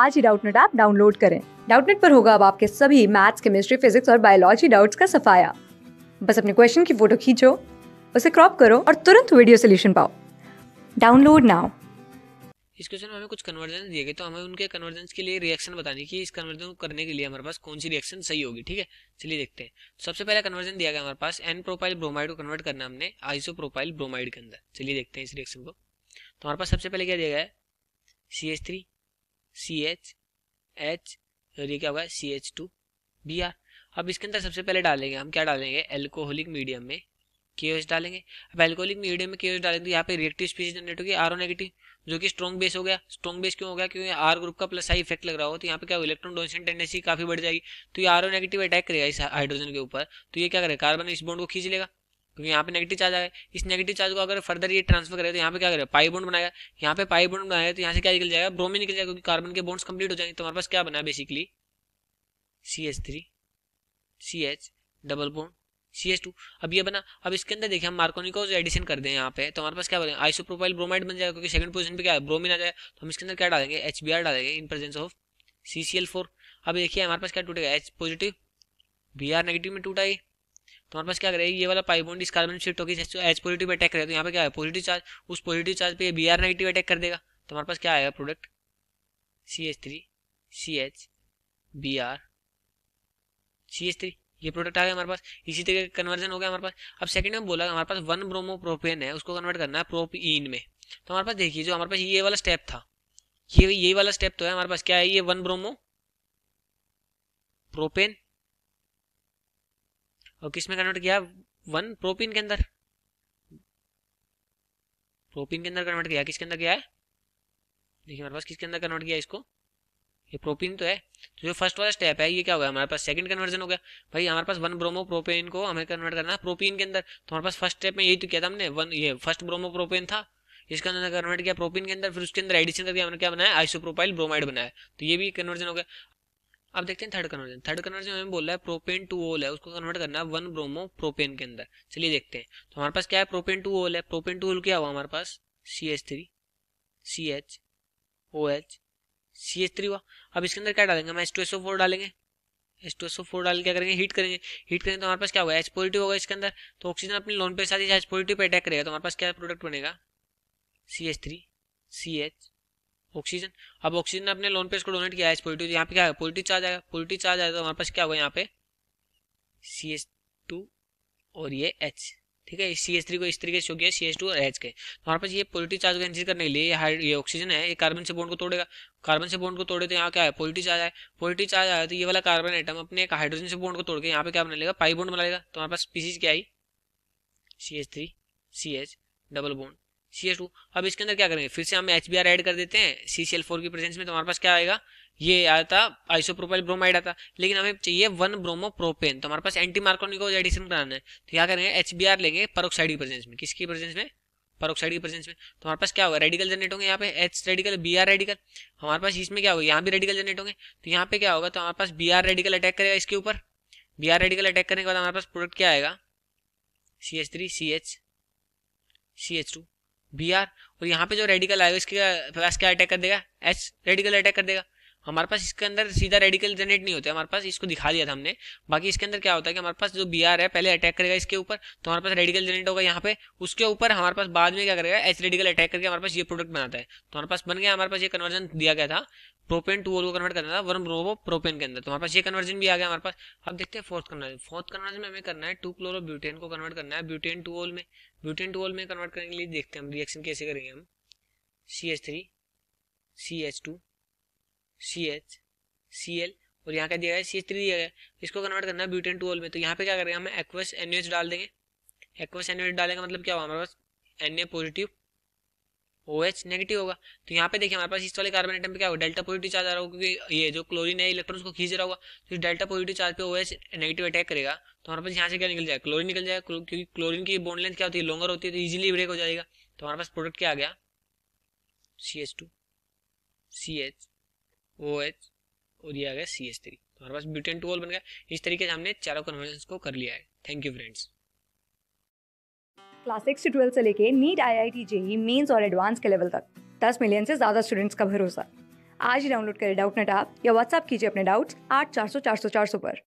आज ही Doubtnut app download करें डाउटनेट पर होगा अब आपके सभी मैथ्स केमिस्ट्री फिजिक्स और बायोलॉजी डाउट्स का सफाया बस अपने क्वेश्चन की फोटो खींचो उसे क्रॉप करो और तुरंत वीडियो सोल्यूशन पाओ डाउनलोड नाउ इस क्वेश्चन में हमें कुछ कन्वर्जन दिए गए तो हमें उनके कन्वर्जन के लिए रिएक्शन बतानी कि इस कन्वर्जन को करने के लिए हमारे पास कौन सी रिएक्शन सही होगी ठीक है चलिए देखते हैं तो सबसे पहला कन्वर्जन दिया गया हमारे पास एन प्रोपाइल ब्रोमाइड को कन्वर्ट करना हमने आइसो प्रोपाइल ब्रोमाइड के अंदर चलिए देखते हैं इस रिएक्शन को तो हमारे पास सबसे पहले क्या दिया गया है सी सी एच एच और ये क्या होगा C H two B R अब इसके अंदर सबसे पहले डालेंगे हम क्या डालेंगे एल्कोहलिक मीडियम में के डालेंगे अब एल्कोहलिक मीडियम में के डालेंगे तो यहाँ पे रिएक्टिव स्पीसी जनरेट होगी आर नेगेटिव जो कि स्ट्रॉन्ग बेस हो गया स्ट्रॉन्ग बेस क्यों हो गया क्योंकि आर ग्रुप का प्लस आई इफेक्ट लग रहा हो तो यहाँ पे क्या इलेक्ट्रॉन डोनेशन टेंडेंसी काफी बढ़ जाएगी तो ये आर ओ नेगेटिव अटैक करेगा इस हाइड्रोजन के ऊपर तो ये क्या करेगा कार्बन इस बॉन्ड को खींच लेगा क्योंकि यहाँ पे नेगेटिव चार्ज आया इस नेगेटिव चार्ज को अगर फर्दर ये ट्रांसफर करेगा तो यहाँ पे क्या करेगा पाई बॉन्ड बनाएगा यहाँ पे पाई बॉन्ड बनाया तो यहाँ से क्या निकल जाएगा ब्रोमिन निकल जाएगा क्योंकि कार्बन के बॉन्ड्स कंप्लीट हो जाएंगे तो हमारे पास क्या बना basically C H three C H double bond C H two अब ये बना अब इसके अंदर देखिए हम मार्कोनी को एडिशन कर दें यहाँ पे तो हमारे पास क्या बनेगा आइसोप्रोपाइल ब्रोमाइड बन जाएगा क्योंकि सेकंड पोजीशन पे क्या है ब्रोमिन आ जाएगा तो हम इसके अंदर क्या डालेंगे एच बी आर डालेंगे in presence of C C L four अब देखिए हमारे पास क्या टूटेगा H positive B R negative में टूटा ही तो हमारे पास क्या करेगी ये वाला पाइबोंड इस कार्बन शिफ्ट होगी जैसे एच पॉजिटिव अटैक करेगा तो यहाँ पे क्या है पॉजिटिव चार्ज उस पॉजिटिव चार्ज पे बी आर नेगेटिव अटैक कर देगा तो हमारे पास क्या आएगा product C H three C H B R C H three ये प्रोडक्ट आ गया हमारे पास इसी तरीके का कन्वर्जन हो गया हमारे पास अब सेकंड में बोला हमारे पास वन ब्रोमो प्रोपेन है उसको कन्वर्ट करना है प्रोपीन में तो हमारे पास देखिए जो हमारे पास ये वाला स्टेप था ये ये वाला स्टेप तो है हमारे पास क्या है ये वन ब्रोमो प्रोपेन और किस में कन्वर्ट किया वन प्रोपीन के अंदर प्रोपीन के अंदर कन्वर्ट किया किसके अंदर गया है देखिए हमारे पास किसके अंदर कन्वर्ट किया इसको ये प्रोपीन तो है तो जो फर्स्ट वाला स्टेप है ये क्या हो गया हमारे पास सेकंड कन्वर्जन हो गया भाई हमारे पास वन ब्रोमो प्रोपेन को हमें कन्वर्ट करना है प्रोपीन के अंदर तो हमारे पास फर्स्ट स्टेप में यही तो किया था हमने वन ये फर्स्ट ब्रोमो प्रोपेन था इसके अंदर कन्वर्ट किया प्रोपीन के अंदर फिर उसके अंदर एडिशन करके हमने क्या बनाया आइसोप्रोपाइल ब्रोमाइड बनाया तो ये भी कन्वर्जन हो गया अब देखते हैं थर्ड कन्वर्जन थर्ड कन्वर्जन हमें बोला है प्रोपेन टू ओल है उसको कन्वर्ट करना है वन ब्रोमो प्रोपेन के अंदर चलिए देखते हैं तो हमारे पास क्या है प्रोपेन टू ओल है प्रोपेन टू ओल क्या हुआ हमारे पास C H three C H O H C H three हुआ अब इसके अंदर क्या डालेंगे हम H two S O four डालेंगे H two S O four डाल क्या करेंगे हीट करेंगे हीट करेंगे तो हमारे पास क्या होगा एच पॉजिटिव होगा इसके अंदर तो ऑक्सीजन अपने लोन पे साथ ही एच पॉजिटिव पे अटैक करेगा तो हमारे पास क्या प्रोडक्ट बनेगा C H three C H oxygen अब ऑक्सीजन ने अपने लोन पे इसको डोनेट किया है पॉलिटिव यहाँ पे क्या है पॉलिटिव चार्ज आएगा पॉलिटिव चार्ज आएगा तो हमारे पास क्या होगा यहाँ पे सी एस टू और ये एच ठीक है सी एस थ्री को इस तरीके से हो गया सी एच टू और एच के तो हमारे पास ये पॉलिटिव चार्ज को एनसीज करने के लिए ये ऑक्सीजन है ये कार्बन से बॉन्ड को तोड़ेगा कार्बन से बॉन्ड को तोड़े तो यहाँ क्या है पॉलिटिव चार्ज आए पॉलिटिव चार्ज आया तो ये वाला कार्बन आइटम अपने एक हाइड्रोजन से बॉन्ड को तोड़ के यहाँ पे क्या बना लेगा पाई बॉन्ड बना लेगा तो हमारे पास पीसीज क्या आई C S three C H double bond C H two अब इसके अंदर क्या करेंगे फिर से हम एच बी आर एड कर देते हैं सी सी एल फोर की प्रेजेंस में तो हमारे पास क्या आएगा ये आया था आइसोप्रोपाइल ब्रोमाइड आता लेकिन हमें चाहिए वन ब्रोमो प्रोपेन तो हमारे पास एंटी मार्कोनिक एडिशन कराना है तो क्या करेंगे एच बी आर लेंगे परोक्साइड की प्रेजेंस में किसकी प्रेजेंस में परोक्साइड की प्रेजेंस में तो हमारे पास क्या होगा रेडिकल जनरेट होंगे यहाँ पे H radical B R radical हमारे पास इसमें क्या होगा यहाँ भी रेडिकल जनरेट होंगे तो यहाँ पे क्या होगा तो हमारे पास बी आर रेडिकल अटैक करेगा इसके ऊपर बी आर रेडिकल अटैक करने के बाद हमारे पास प्रोडक्ट क्या आएगा C H three C H C H two B R और यहाँ पे जो रेडिकल आएगा इसके पास क्या अटैक कर देगा एच रेडिकल अटैक कर देगा हमारे पास इसके अंदर सीधा रेडिकल जनरेट नहीं होता हमारे पास इसको दिखा दिया था हमने बाकी इसके अंदर क्या होता है कि हमारे पास जो बी है पहले अटैक करेगा इसके ऊपर तो हमारे पास रेडिकल जनरेट होगा यहाँ पे उसके ऊपर हमारे पास बाद में क्या करेगा एच रेडिकल अटैक करके हमारे पास ये प्रोडक्ट बनाता है तो हमारे पास बन गया हमारे पास ये कन्वर्जन दिया गया था प्रोपेन टू को कन्वर्ट करना था वर्म रोबो प्रोपेन के अंदर तो हमारे पास ये कन्वर्जन भी आ गया हमारे पास अब देखते हैं फोर्थ कन्वर्जन फोर्थ कन्वर्जन में हमें करना है टू क्लोरो ब्यूटेन को कन्वर्ट करना है ब्यूटेन टू ओल में ब्यूटेन टू ओल में कन्वर्ट करने के लिए देखते हैं हम रिएक्शन कैसे करेंगे हम C H three C H two C H C L और यहाँ क्या दिया गया सी एच थ्री दिया गया इसको कन्वर्ट करना है ब्यूटेन टू ऑल में तो यहाँ पे क्या करेंगे हम एक्वस एन डाल देंगे एक्वस एन डालेंगे मतलब क्या होगा हमारे पास N positive O H negative होगा तो यहाँ पे देखिए हमारे पास इस वाले कार्बन आइटम पे क्या होगा डेल्टा पॉजिटिव चार्ज आ रहा होगा क्योंकि ये जो क्लोरीन है इलेक्ट्रॉन उसको खींच रहा होगा तो डेल्टा पॉजिटिव चार्ज पे ओ एच नेगेटिव अटैक करेगा तो हमारे पास यहाँ से क्या निकल जाएगा क्लोरीन निकल जाएगा क्योंकि क्लोरीन की बॉन्ड लेंथ क्या होती है लॉन्गर होती है तो इजीली ब्रेक हो जाएगा तो हमारे पास प्रोडक्ट क्या आ गया C H two C H O H और ये आ गया सी एच थ्री तो हमारे पास ब्यूटेन टू ऑल बन गया इस तरीके से हमने चारों कन्वर्जन को कर लिया है thank you friends class six से ट्वेल्थ से लेके NEET I I T JEE mains और एडवांस के लेवल तक दस मिलियन से ज़्यादा स्टूडेंट्स का भरोसा आज ही डाउनलोड करें डाउट नेट आप या व्हाट्सअप कीजिए अपने डाउट्स आठ चार सौ चार सौ चार सौ पर